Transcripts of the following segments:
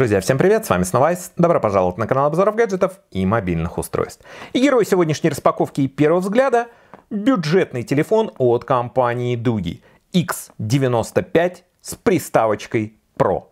Друзья, всем привет, с вами снова Айс. Добро пожаловать на канал обзоров гаджетов и мобильных устройств. И герой сегодняшней распаковки и первого взгляда – бюджетный телефон от компании Дуги X95 с приставочкой Pro.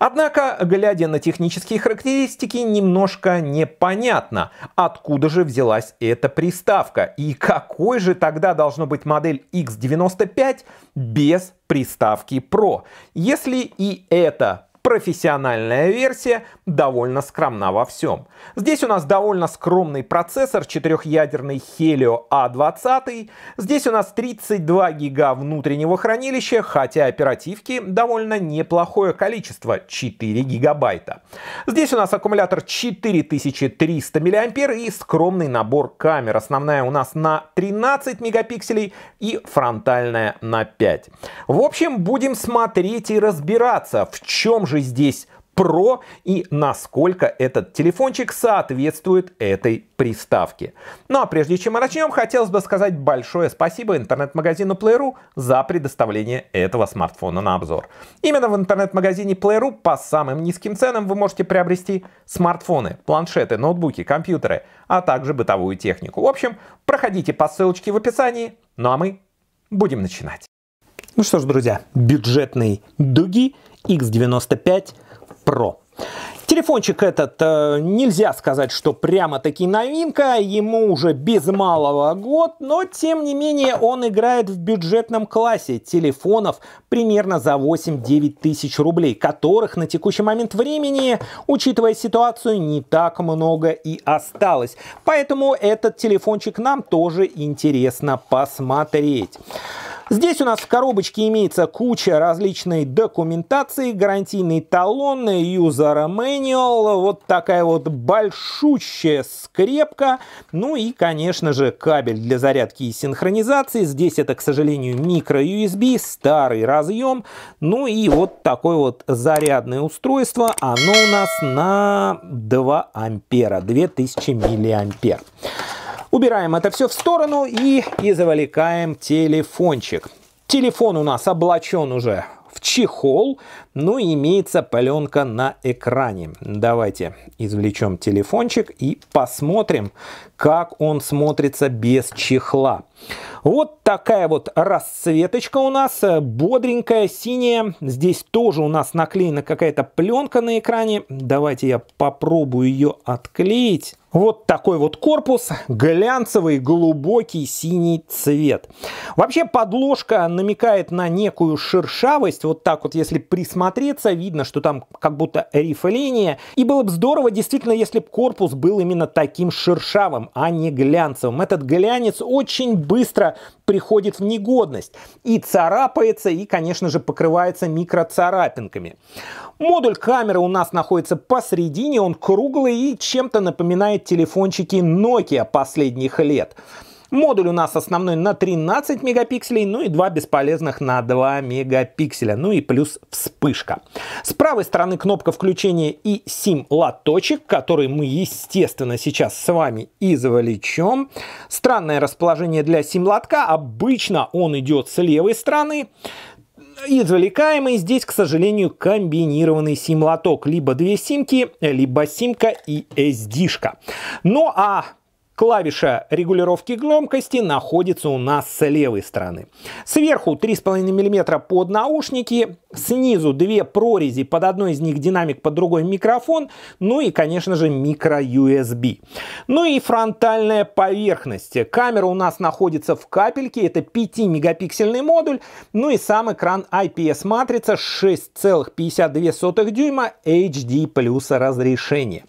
Однако, глядя на технические характеристики, немножко непонятно, откуда же взялась эта приставка и какой же тогда должно быть модель X95 без приставки Pro, если и это Профессиональная версия довольно скромна во всем. Здесь у нас довольно скромный процессор, четырехъядерный Helio A20. Здесь у нас 32 гига внутреннего хранилища, хотя оперативки довольно неплохое количество, 4 гигабайта. Здесь у нас аккумулятор 4300 мАч и скромный набор камер. Основная у нас на 13 мегапикселей и фронтальная на 5. В общем, будем смотреть и разбираться, в чем же же здесь Pro и насколько этот телефончик соответствует этой приставке. Ну а прежде чем мы начнем, хотелось бы сказать большое спасибо интернет-магазину Play.ru за предоставление этого смартфона на обзор. Именно в интернет-магазине Play.ru по самым низким ценам вы можете приобрести смартфоны, планшеты, ноутбуки, компьютеры, а также бытовую технику. В общем, проходите по ссылочке в описании, ну а мы будем начинать. Ну что ж, друзья, бюджетный дуги X95 Pro. Телефончик этот э, нельзя сказать, что прямо-таки новинка, ему уже без малого год, но тем не менее он играет в бюджетном классе телефонов примерно за 8-9 тысяч рублей, которых на текущий момент времени, учитывая ситуацию, не так много и осталось. Поэтому этот телефончик нам тоже интересно посмотреть. Здесь у нас в коробочке имеется куча различной документации, гарантийный талон, user manual, вот такая вот большущая скрепка, ну и, конечно же, кабель для зарядки и синхронизации. Здесь это, к сожалению, микро-USB, старый разъем, ну и вот такое вот зарядное устройство, оно у нас на 2 ампера, 2000 миллиампер. Убираем это все в сторону и, и завлекаем телефончик. Телефон у нас облачен уже в чехол, но имеется пленка на экране. Давайте извлечем телефончик и посмотрим, как он смотрится без чехла. Вот такая вот расцветочка у нас, э, бодренькая, синяя. Здесь тоже у нас наклеена какая-то пленка на экране. Давайте я попробую ее отклеить. Вот такой вот корпус, глянцевый, глубокий синий цвет. Вообще подложка намекает на некую шершавость. Вот так вот, если присмотреться, видно, что там как будто рифление. И было бы здорово, действительно, если бы корпус был именно таким шершавым металлом, а не глянцевым. Этот глянец очень быстро приходит в негодность и царапается, и, конечно же, покрывается микроцарапинками. Модуль камеры у нас находится посередине, он круглый и чем-то напоминает телефончики Nokia последних лет. Модуль у нас основной на 13 мегапикселей, ну и два бесполезных на 2 мегапикселя, ну и плюс вспышка. С правой стороны кнопка включения и SIM-лоточек, который мы, естественно, сейчас с вами извлечем. Странное расположение для SIM-лотка, обычно он идет с левой стороны извлекаемый здесь, к сожалению, комбинированный сим-лоток. Либо две симки, либо симка и SD-шка. Ну а Клавиша регулировки громкости находится у нас с левой стороны. Сверху 3,5 мм под наушники, снизу две прорези, под одной из них динамик, под другой микрофон, ну и, конечно же, микро-USB. Ну и фронтальная поверхность. Камера у нас находится в капельке, это 5-мегапиксельный модуль, ну и сам экран IPS-матрица 6,52 дюйма HD плюс разрешение.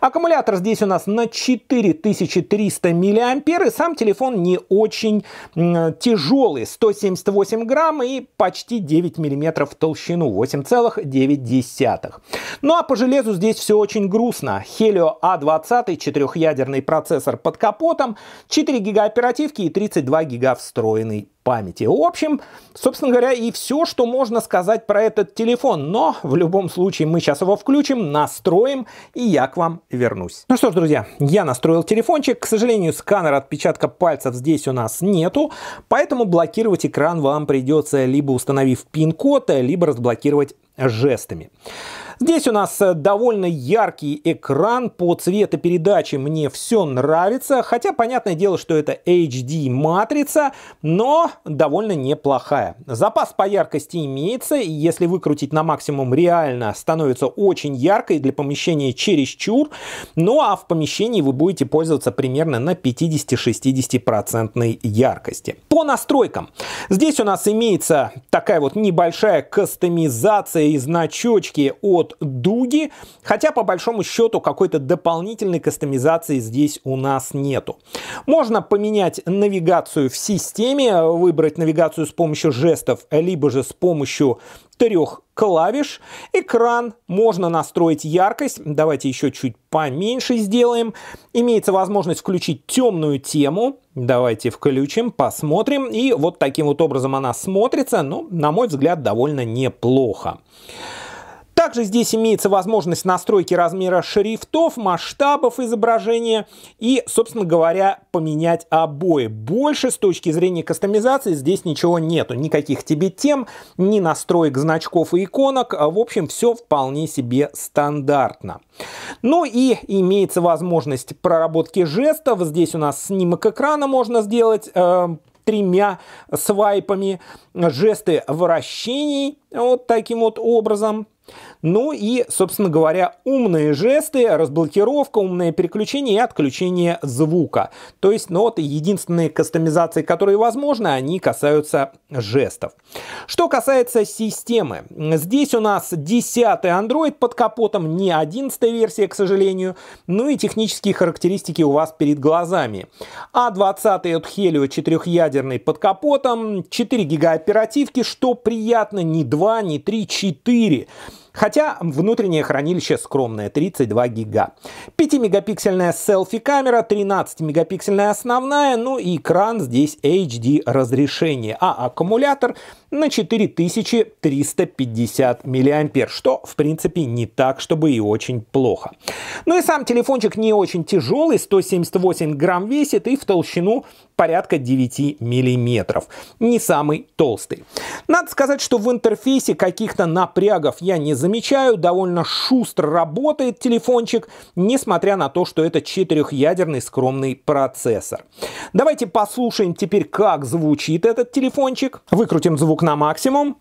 Аккумулятор здесь у нас на 4300 300 миллиампер, и сам телефон не очень тяжелый, 178 грамм и почти 9 миллиметров в толщину, 8,9. Ну а по железу здесь все очень грустно. Helio A20, а четырехъядерный процессор под капотом, 4 гига оперативки и 32 гига встроенный памяти. В общем, собственно говоря, и все, что можно сказать про этот телефон. Но в любом случае мы сейчас его включим, настроим, и я к вам вернусь. Ну что ж, друзья, я настроил телефончик. К сожалению, сканер отпечатка пальцев здесь у нас нету, поэтому блокировать экран вам придется либо установив пин-код, либо разблокировать жестами. Здесь у нас э, довольно яркий экран по цветопередаче мне все нравится, хотя понятное дело, что это HD матрица, но довольно неплохая. Запас по яркости имеется, и если выкрутить на максимум реально, становится очень яркой для помещения чересчур, ну а в помещении вы будете пользоваться примерно на 50-60% яркости. По настройкам. Здесь у нас имеется такая вот небольшая кастомизация и значочки от Дуги, хотя по большому счету какой-то дополнительной кастомизации здесь у нас нету. Можно поменять навигацию в системе, выбрать навигацию с помощью жестов, либо же с помощью трех клавиш. Экран можно настроить яркость. Давайте еще чуть поменьше сделаем. Имеется возможность включить темную тему. Давайте включим, посмотрим. И вот таким вот образом она смотрится. Ну, на мой взгляд, довольно неплохо. Также здесь имеется возможность настройки размера шрифтов, масштабов изображения и, собственно говоря, поменять обои. Больше с точки зрения кастомизации здесь ничего нету. Никаких тебе тем, ни настроек значков и иконок. В общем, все вполне себе стандартно. Ну и имеется возможность проработки жестов. Здесь у нас снимок экрана можно сделать, э, тремя свайпами, жесты вращений вот таким вот образом. Ну и, собственно говоря, умные жесты, разблокировка, умное переключение и отключение звука. То есть, ну вот единственные кастомизации, которые возможны, они касаются жестов. Что касается системы. Здесь у нас 10 Android под капотом, не 11 версия, к сожалению. Ну и технические характеристики у вас перед глазами. А20 от Helio 4-ядерный под капотом, 4 гига оперативки, что приятно, не 2, не 3, 4. Хотя внутреннее хранилище скромное, 32 гига. 5-мегапиксельная селфи-камера, 13-мегапиксельная основная, ну и экран здесь HD разрешение, а аккумулятор на 4350 мА, что в принципе не так, чтобы и очень плохо. Ну и сам телефончик не очень тяжелый, 178 грамм весит и в толщину порядка 9 миллиметров. Не самый толстый. Надо сказать, что в интерфейсе каких-то напрягов я не замечаю. Довольно шустро работает телефончик, несмотря на то, что это четырехъядерный скромный процессор. Давайте послушаем теперь, как звучит этот телефончик. Выкрутим звук на максимум.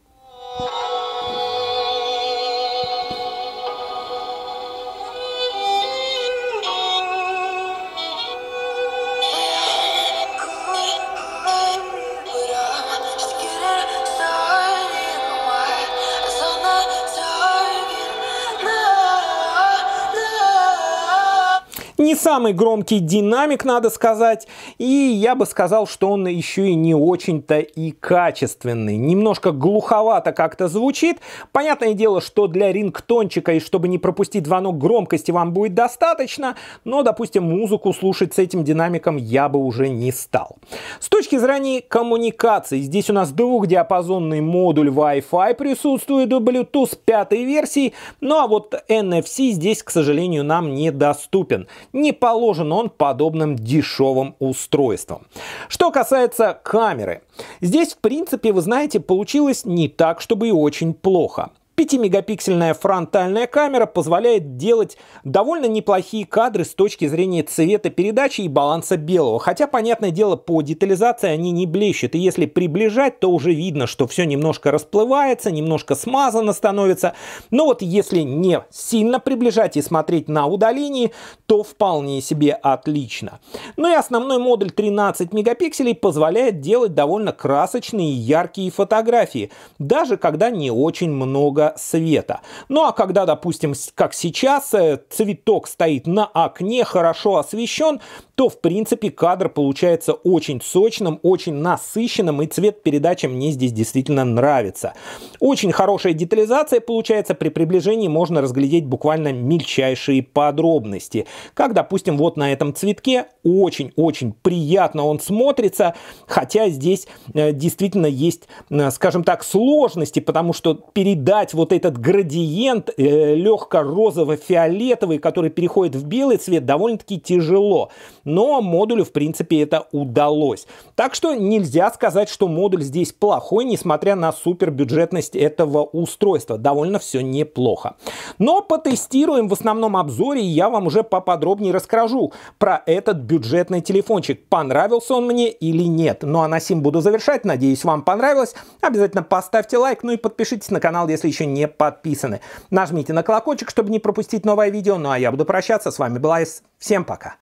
Не самый громкий динамик, надо сказать. И я бы сказал, что он еще и не очень-то и качественный. Немножко глуховато как-то звучит. Понятное дело, что для рингтончика и чтобы не пропустить звонок громкости вам будет достаточно. Но, допустим, музыку слушать с этим динамиком я бы уже не стал. С точки зрения коммуникации, здесь у нас двухдиапазонный модуль Wi-Fi присутствует у Bluetooth пятой версии. Ну а вот NFC здесь, к сожалению, нам недоступен не положен он подобным дешевым устройством. Что касается камеры. Здесь, в принципе, вы знаете, получилось не так, чтобы и очень плохо. 5-мегапиксельная фронтальная камера позволяет делать довольно неплохие кадры с точки зрения цвета передачи и баланса белого. Хотя, понятное дело, по детализации они не блещут. И если приближать, то уже видно, что все немножко расплывается, немножко смазано становится. Но вот если не сильно приближать и смотреть на удалении, то вполне себе отлично. Ну и основной модуль 13 мегапикселей позволяет делать довольно красочные и яркие фотографии, даже когда не очень много света. Ну а когда, допустим, как сейчас, э, цветок стоит на окне, хорошо освещен, то в принципе кадр получается очень сочным, очень насыщенным и цвет передачи мне здесь действительно нравится. Очень хорошая детализация получается, при приближении можно разглядеть буквально мельчайшие подробности. Как, допустим, вот на этом цветке очень-очень приятно он смотрится, хотя здесь э, действительно есть, э, скажем так, сложности, потому что передать вот этот градиент э, легко розово-фиолетовый, который переходит в белый цвет, довольно-таки тяжело но модулю, в принципе, это удалось. Так что нельзя сказать, что модуль здесь плохой, несмотря на супербюджетность этого устройства. Довольно все неплохо. Но потестируем в основном обзоре, и я вам уже поподробнее расскажу про этот бюджетный телефончик. Понравился он мне или нет. Ну а на сим буду завершать. Надеюсь, вам понравилось. Обязательно поставьте лайк, ну и подпишитесь на канал, если еще не подписаны. Нажмите на колокольчик, чтобы не пропустить новое видео. Ну а я буду прощаться. С вами была Ис. Всем пока.